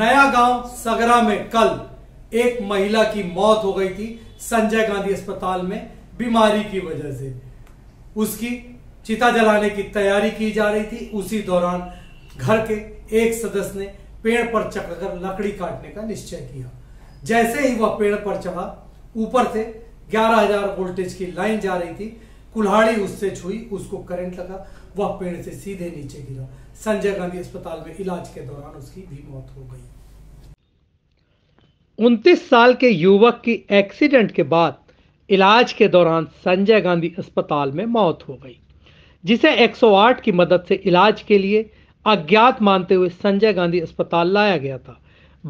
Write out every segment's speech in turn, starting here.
नया गांव सगरा में कल एक महिला की मौत हो गई थी संजय गांधी अस्पताल में बीमारी की वजह से उसकी चिता जलाने की तैयारी की जा रही थी उसी दौरान घर के एक सदस्य ने पेड़ पर चढ़कर लकड़ी काटने का निश्चय किया जैसे ही वह पेड़ पर चढ़ा ऊपर से 11000 वोल्टेज की लाइन जा रही थी कुल्हाड़ी उससे छुई उसको करंट लगा वह पेड़ से सीधे नीचे गिरा संजय गांधी अस्पताल में इलाज के दौरान उसकी भी मौत हो गई उनतीस साल के युवक की एक्सीडेंट के बाद इलाज के दौरान संजय गांधी अस्पताल में मौत हो गई जिसे 108 की मदद से इलाज के लिए अज्ञात मानते हुए संजय गांधी अस्पताल लाया गया था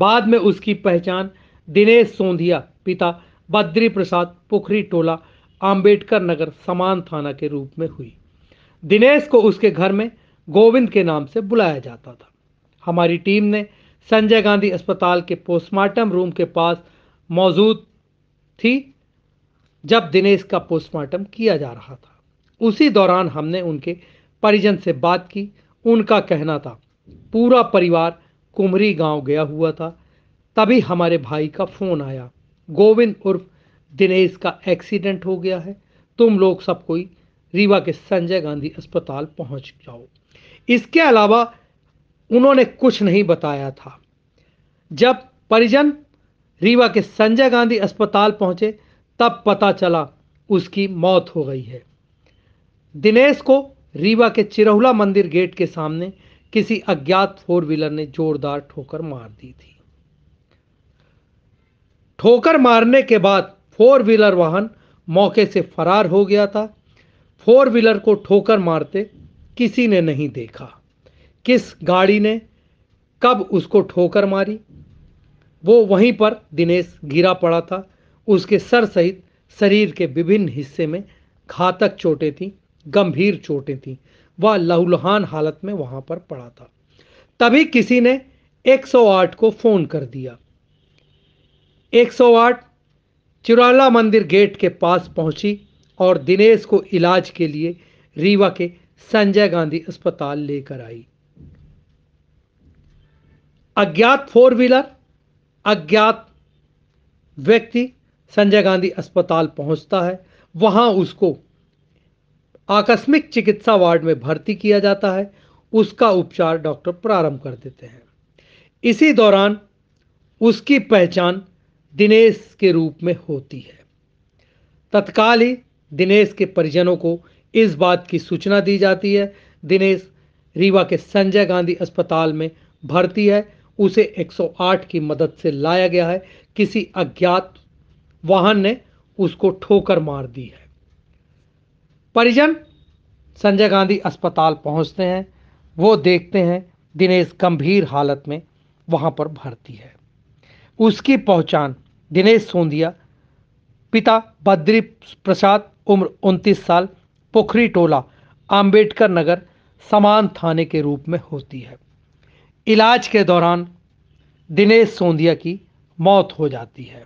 बाद में उसकी पहचान दिनेश सोंधिया पिता बद्री प्रसाद पोखरी टोला आम्बेडकर नगर समान थाना के रूप में हुई दिनेश को उसके घर में गोविंद के नाम से बुलाया जाता था हमारी टीम ने संजय गांधी अस्पताल के पोस्टमार्टम रूम के पास मौजूद थी जब दिनेश का पोस्टमार्टम किया जा रहा था उसी दौरान हमने उनके परिजन से बात की उनका कहना था पूरा परिवार कुमरी गांव गया हुआ था तभी हमारे भाई का फोन आया गोविंद उर्फ दिनेश का एक्सीडेंट हो गया है तुम लोग सब कोई रीवा के संजय गांधी अस्पताल पहुंच जाओ इसके अलावा उन्होंने कुछ नहीं बताया था जब परिजन रीवा के संजय गांधी अस्पताल पहुंचे तब पता चला उसकी मौत हो गई है दिनेश को रीवा के चिरहुला मंदिर गेट के सामने किसी अज्ञात फोर व्हीलर ने जोरदार ठोकर मार दी थी ठोकर मारने के बाद फोर व्हीलर वाहन मौके से फरार हो गया था फोर व्हीलर को ठोकर मारते किसी ने नहीं देखा किस गाड़ी ने कब उसको ठोकर मारी वो वहीं पर दिनेश गिरा पड़ा था उसके सर सहित शरीर के विभिन्न हिस्से में घातक चोटें थी गंभीर चोटें थी वह लहुलहान हालत में वहां पर पड़ा था तभी किसी ने 108 को फोन कर दिया 108 चिराला मंदिर गेट के पास पहुंची और दिनेश को इलाज के लिए रीवा के संजय गांधी अस्पताल लेकर आई अज्ञात फोर व्हीलर अज्ञात व्यक्ति संजय गांधी अस्पताल पहुंचता है वहां उसको आकस्मिक चिकित्सा वार्ड में भर्ती किया जाता है उसका उपचार डॉक्टर प्रारंभ कर देते हैं इसी दौरान उसकी पहचान दिनेश के रूप में होती है तत्काल ही दिनेश के परिजनों को इस बात की सूचना दी जाती है दिनेश रीवा के संजय गांधी अस्पताल में भर्ती है उसे 108 की मदद से लाया गया है किसी अज्ञात वाहन ने उसको ठोकर मार दी है परिजन संजय गांधी अस्पताल पहुंचते हैं वो देखते हैं दिनेश गंभीर हालत में वहां पर भर्ती है उसकी पहचान दिनेश सोंदिया पिता बद्री प्रसाद उम्र उनतीस साल पोखरी टोला आम्बेडकर नगर समान थाने के रूप में होती है इलाज के दौरान दिनेश सोंदिया की मौत हो जाती है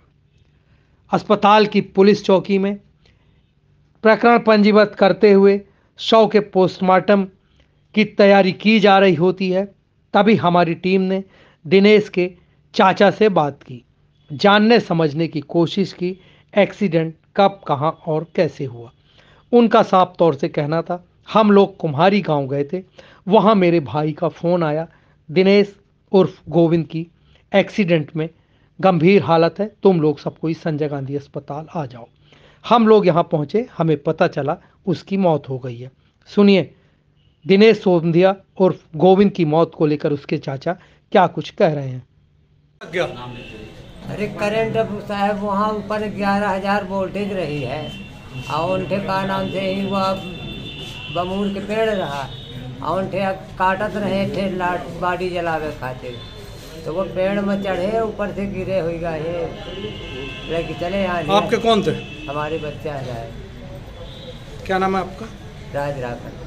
अस्पताल की पुलिस चौकी में प्रकरण पंजीबद्ध करते हुए शव के पोस्टमार्टम की तैयारी की जा रही होती है तभी हमारी टीम ने दिनेश के चाचा से बात की जानने समझने की कोशिश की एक्सीडेंट कब कहाँ और कैसे हुआ उनका साफ तौर से कहना था हम लोग कुम्हारी गांव गए थे वहाँ मेरे भाई का फ़ोन आया दिनेश उर्फ गोविंद की एक्सीडेंट में गंभीर हालत है तुम लोग सबको इस संजय गांधी अस्पताल आ जाओ हम लोग यहाँ पहुँचे हमें पता चला उसकी मौत हो गई है सुनिए दिनेश सोंधिया और गोविंद की मौत को लेकर उसके चाचा क्या कुछ कह रहे हैं अरे करंट साहब वहाँ ऊपर ग्यारह हजार वोल्टेज रही है और उनके का नाम से ही वह बमूर के पेड़ रहा और उनके काटत रहे थे लाट बाड़ी जलावे खातिर तो वो पेड़ में चढ़े ऊपर से गिरे हुई गए चले यहाँ आपके कौन थे हमारे बच्चे आ जाए क्या नाम है आपका राज राखन